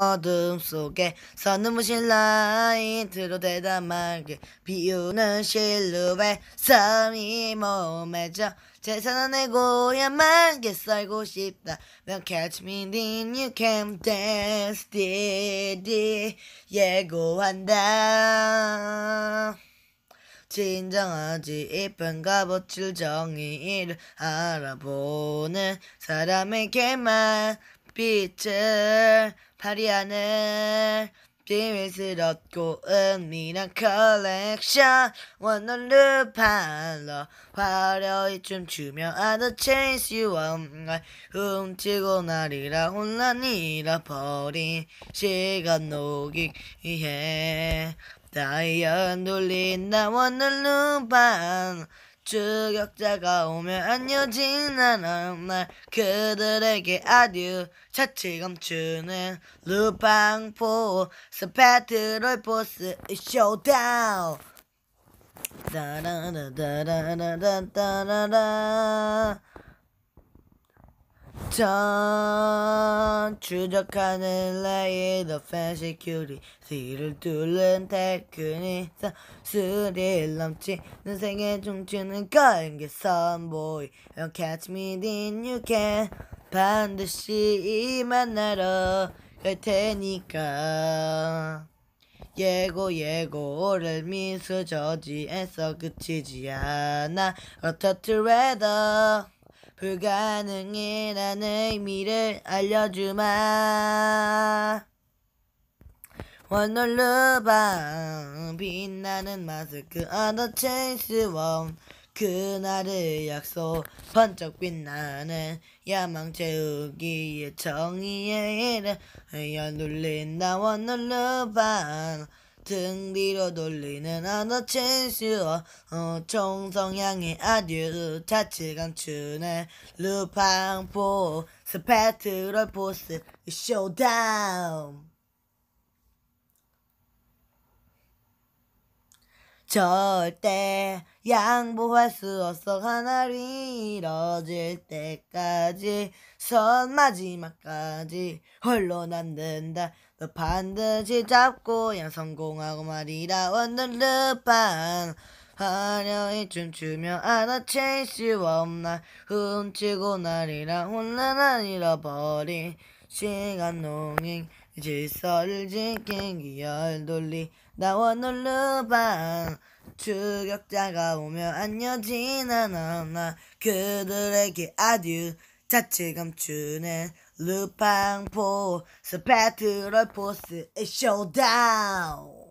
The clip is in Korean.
어둠 속에 서눈부신 라인트로 대담하게 비우는 실루엣 삶이 몸에져 재산내 고야만게 살고 싶다 Well catch me then you can dance 디디 예고한다 진정하지 이쁜 값어출 정의를 알아보는 사람에게만 빛을 발휘하는 비밀스럽고 은밀한 컬렉션 원너를 팔러 화려히 춤추며 I'll chase 훔치고 날이라 혼란 잃어버린 시간 녹이기해 다이어 눌린 나 원너를 팔러 추격자가 오면 안녕진 나는 날 그들에게 아듀 자치 감추는 루팡포 스페트롤 포스 쇼다운 따라라라라라라라라 전 추적하는 레이더 패시 큐리티를 뚫는 테크니 스릴 스 넘치는 생애 중추는 걸게 선보이 Don't catch me then you can 반드시 만나러 갈 테니까 예고 예고를 미수 저지에서 그치지 않아 어떻더라도 불가능이라는 의미를 알려주마 원놀루방 빛나는 마스크 other c 그날의 약속 번쩍 빛나는 야망 채우기에 정의의 이름 흘려 눌린 다원놀루방 등 뒤로 돌리는 언어 진수어 어, 총성향의 아듀 자체 감추네 루팡포 스페트럴 포스 쇼다운 절대 양보할 수 없어 하나를 잃어질 때까지 선 마지막까지 홀로 남는다 너 반드시 잡고 양 성공하고 말이라 원더르판 화려히 춤추며 하나 아챌수 없나 훔치고 날이라 혼란을 잃어버린 시간 농인 질서를 지킨 기열돌리 나와 놀러방 추격자가 오면 안녕지 않았나 그들에게 아듀 자체 감추는 루팡포 스페트럴 포스의 쇼다운